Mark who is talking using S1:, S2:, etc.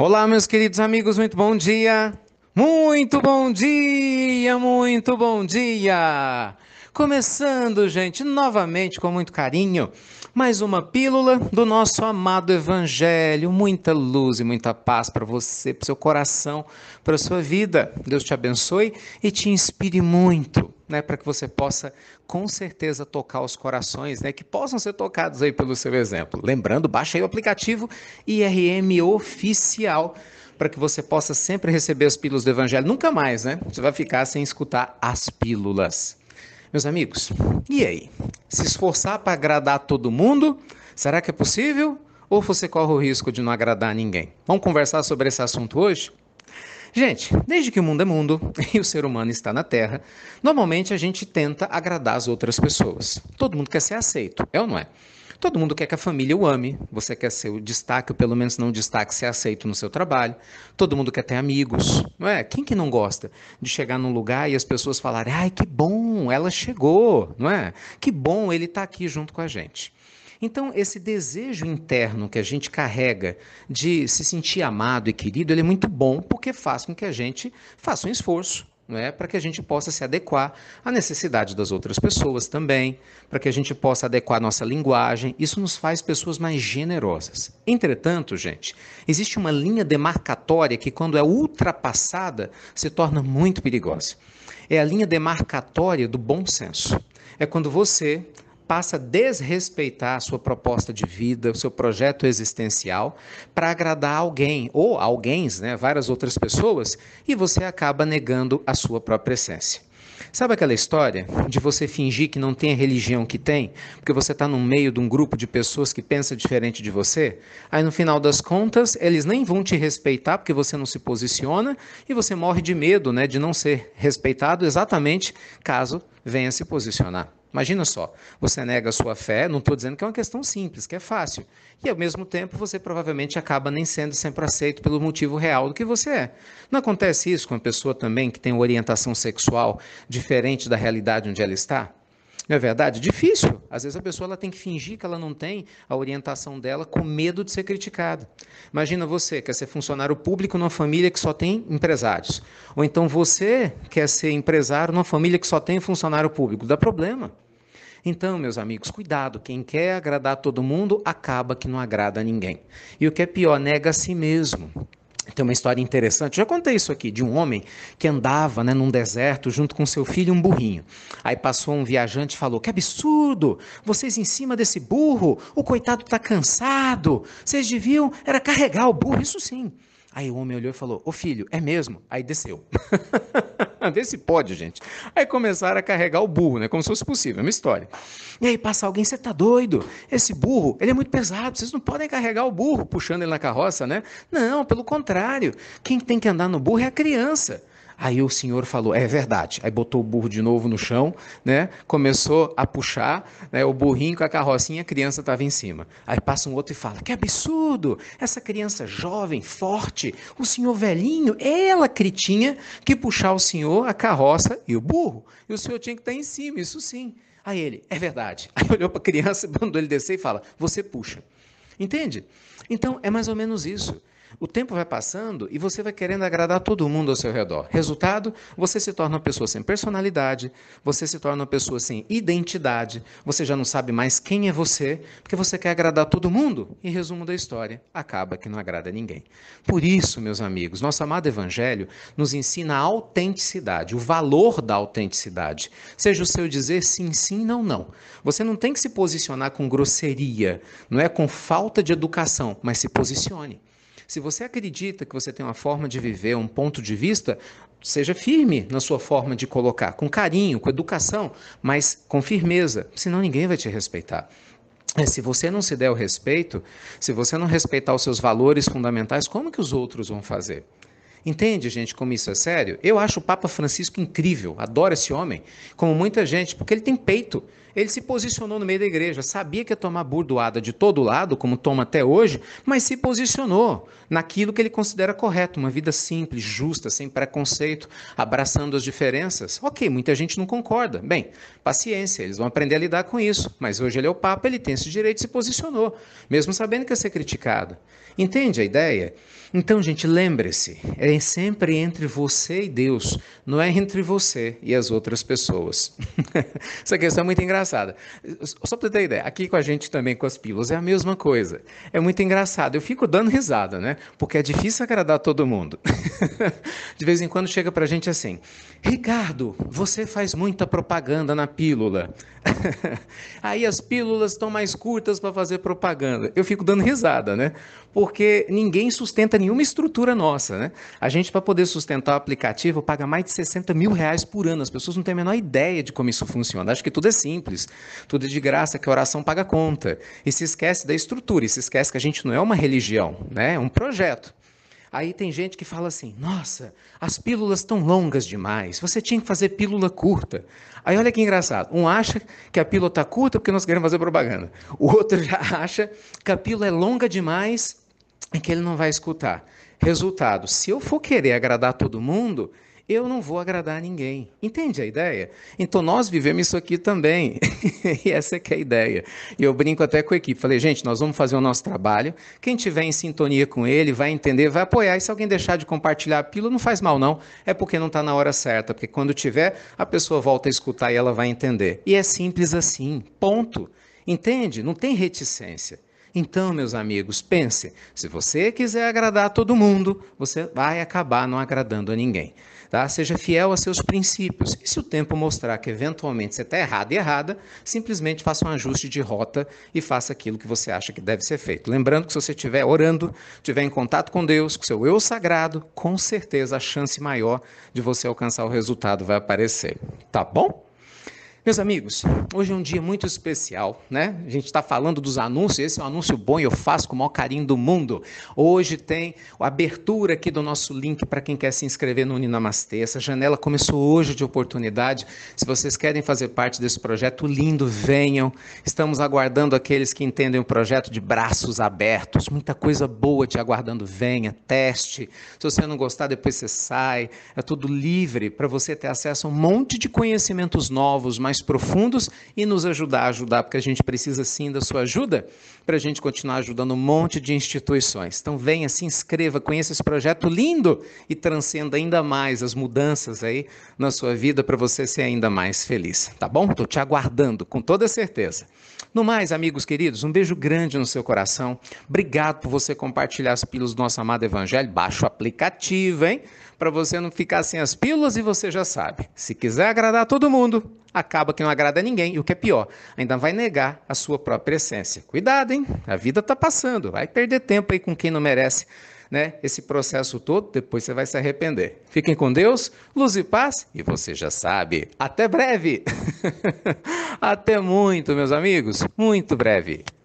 S1: Olá, meus queridos amigos, muito bom dia. Muito bom dia, muito bom dia. Começando, gente, novamente com muito carinho, mais uma pílula do nosso amado Evangelho. Muita luz e muita paz para você, para seu coração, para sua vida. Deus te abençoe e te inspire muito né, para que você possa com certeza tocar os corações, né, que possam ser tocados aí pelo seu exemplo. Lembrando, baixa aí o aplicativo IRM oficial para que você possa sempre receber as pílulas do evangelho, nunca mais, né? Você vai ficar sem escutar as pílulas. Meus amigos, e aí? Se esforçar para agradar todo mundo, será que é possível? Ou você corre o risco de não agradar ninguém? Vamos conversar sobre esse assunto hoje? Gente, desde que o mundo é mundo e o ser humano está na Terra, normalmente a gente tenta agradar as outras pessoas. Todo mundo quer ser aceito, é ou não é? Todo mundo quer que a família o ame, você quer ser o destaque, ou pelo menos não destaque, ser aceito no seu trabalho. Todo mundo quer ter amigos, não é? Quem que não gosta de chegar num lugar e as pessoas falarem, ai, que bom, ela chegou, não é? Que bom ele está aqui junto com a gente. Então, esse desejo interno que a gente carrega de se sentir amado e querido, ele é muito bom porque faz com que a gente faça um esforço. É? para que a gente possa se adequar à necessidade das outras pessoas também, para que a gente possa adequar nossa linguagem. Isso nos faz pessoas mais generosas. Entretanto, gente, existe uma linha demarcatória que, quando é ultrapassada, se torna muito perigosa. É a linha demarcatória do bom senso. É quando você passa a desrespeitar a sua proposta de vida, o seu projeto existencial, para agradar alguém ou alguém, né, várias outras pessoas, e você acaba negando a sua própria essência. Sabe aquela história de você fingir que não tem a religião que tem, porque você está no meio de um grupo de pessoas que pensa diferente de você? Aí no final das contas, eles nem vão te respeitar porque você não se posiciona e você morre de medo né, de não ser respeitado exatamente caso venha se posicionar. Imagina só, você nega a sua fé, não estou dizendo que é uma questão simples, que é fácil, e ao mesmo tempo você provavelmente acaba nem sendo sempre aceito pelo motivo real do que você é. Não acontece isso com a pessoa também que tem uma orientação sexual diferente da realidade onde ela está? Não é verdade? Difícil. Às vezes a pessoa ela tem que fingir que ela não tem a orientação dela com medo de ser criticada. Imagina você quer ser funcionário público numa família que só tem empresários. Ou então você quer ser empresário numa família que só tem funcionário público. Dá problema. Então, meus amigos, cuidado. Quem quer agradar todo mundo acaba que não agrada a ninguém. E o que é pior, nega a si mesmo. Tem uma história interessante, já contei isso aqui, de um homem que andava né, num deserto junto com seu filho e um burrinho. Aí passou um viajante e falou: Que absurdo! Vocês em cima desse burro, o coitado está cansado. Vocês deviam era carregar o burro, isso sim. Aí o homem olhou e falou: Ô filho, é mesmo? Aí desceu. Ah, ver se pode, gente. Aí começaram a carregar o burro, né? Como se fosse possível, é uma história. E aí passa alguém, você tá doido? Esse burro, ele é muito pesado, vocês não podem carregar o burro puxando ele na carroça, né? Não, pelo contrário. Quem tem que andar no burro é a criança. Aí o senhor falou: é verdade. Aí botou o burro de novo no chão, né? Começou a puxar, né? O burrinho com a carrocinha, a criança estava em cima. Aí passa um outro e fala: que absurdo! Essa criança jovem, forte, o senhor velhinho, ela critinha que puxar o senhor, a carroça e o burro. E o senhor tinha que estar tá em cima, isso sim. Aí ele, é verdade. Aí olhou para a criança, mandou ele descer e fala: Você puxa. Entende? Então é mais ou menos isso. O tempo vai passando e você vai querendo agradar todo mundo ao seu redor. Resultado, você se torna uma pessoa sem personalidade, você se torna uma pessoa sem identidade, você já não sabe mais quem é você, porque você quer agradar todo mundo. Em resumo da história, acaba que não agrada ninguém. Por isso, meus amigos, nosso amado Evangelho nos ensina a autenticidade, o valor da autenticidade. Seja o seu dizer sim, sim, não, não. Você não tem que se posicionar com grosseria, não é com falta de educação, mas se posicione. Se você acredita que você tem uma forma de viver, um ponto de vista, seja firme na sua forma de colocar, com carinho, com educação, mas com firmeza, senão ninguém vai te respeitar. É, se você não se der o respeito, se você não respeitar os seus valores fundamentais, como que os outros vão fazer? Entende, gente, como isso é sério? Eu acho o Papa Francisco incrível, adoro esse homem, como muita gente, porque ele tem peito. Ele se posicionou no meio da igreja, sabia que ia tomar burdoada de todo lado, como toma até hoje, mas se posicionou naquilo que ele considera correto, uma vida simples, justa, sem preconceito, abraçando as diferenças. Ok, muita gente não concorda. Bem, paciência, eles vão aprender a lidar com isso, mas hoje ele é o Papa, ele tem esse direito, se posicionou, mesmo sabendo que ia ser criticado. Entende a ideia? Então, gente, lembre-se, é é sempre entre você e Deus, não é entre você e as outras pessoas. Essa questão é muito engraçada. Só para ter ideia, aqui com a gente também com as pílulas é a mesma coisa. É muito engraçado. Eu fico dando risada, né? Porque é difícil agradar todo mundo. De vez em quando chega para a gente assim: Ricardo, você faz muita propaganda na pílula. Aí as pílulas estão mais curtas para fazer propaganda. Eu fico dando risada, né? Porque ninguém sustenta nenhuma estrutura nossa, né? A gente, para poder sustentar o aplicativo, paga mais de 60 mil reais por ano. As pessoas não têm a menor ideia de como isso funciona. Acho que tudo é simples, tudo é de graça, que a oração paga conta. E se esquece da estrutura, e se esquece que a gente não é uma religião, né? é um projeto. Aí tem gente que fala assim: nossa, as pílulas estão longas demais, você tinha que fazer pílula curta. Aí olha que engraçado: um acha que a pílula está curta porque nós queremos fazer propaganda, o outro já acha que a pílula é longa demais e que ele não vai escutar. Resultado: se eu for querer agradar todo mundo, eu não vou agradar ninguém. Entende a ideia? Então nós vivemos isso aqui também. e essa é que é a ideia. E eu brinco até com a equipe. Falei, gente, nós vamos fazer o nosso trabalho. Quem tiver em sintonia com ele vai entender, vai apoiar. E se alguém deixar de compartilhar a pílula, não faz mal, não. É porque não está na hora certa. Porque quando tiver, a pessoa volta a escutar e ela vai entender. E é simples assim. Ponto. Entende? Não tem reticência. Então, meus amigos, pense: se você quiser agradar todo mundo, você vai acabar não agradando a ninguém. Tá? Seja fiel a seus princípios. E se o tempo mostrar que eventualmente você está errado e errada, simplesmente faça um ajuste de rota e faça aquilo que você acha que deve ser feito. Lembrando que se você estiver orando, estiver em contato com Deus, com seu eu sagrado, com certeza a chance maior de você alcançar o resultado vai aparecer. Tá bom? Meus amigos, hoje é um dia muito especial, né? A gente está falando dos anúncios, esse é um anúncio bom e eu faço com o maior carinho do mundo. Hoje tem a abertura aqui do nosso link para quem quer se inscrever no Uninamastê. Essa janela começou hoje de oportunidade. Se vocês querem fazer parte desse projeto lindo, venham. Estamos aguardando aqueles que entendem o projeto de braços abertos. Muita coisa boa te aguardando. Venha, teste. Se você não gostar, depois você sai. É tudo livre para você ter acesso a um monte de conhecimentos novos, mas mais profundos e nos ajudar a ajudar, porque a gente precisa sim da sua ajuda para a gente continuar ajudando um monte de instituições. Então venha, se inscreva, conheça esse projeto lindo e transcenda ainda mais as mudanças aí na sua vida para você ser ainda mais feliz, tá bom? Estou te aguardando, com toda certeza. No mais, amigos queridos, um beijo grande no seu coração. Obrigado por você compartilhar as pílulas do nosso amado Evangelho. Baixa o aplicativo, hein? Para você não ficar sem as pílulas e você já sabe. Se quiser agradar todo mundo, acaba que não agrada a ninguém, e o que é pior, ainda vai negar a sua própria essência. Cuidado, hein? A vida está passando, vai perder tempo aí com quem não merece né, esse processo todo, depois você vai se arrepender. Fiquem com Deus, luz e paz, e você já sabe, até breve! até muito, meus amigos, muito breve!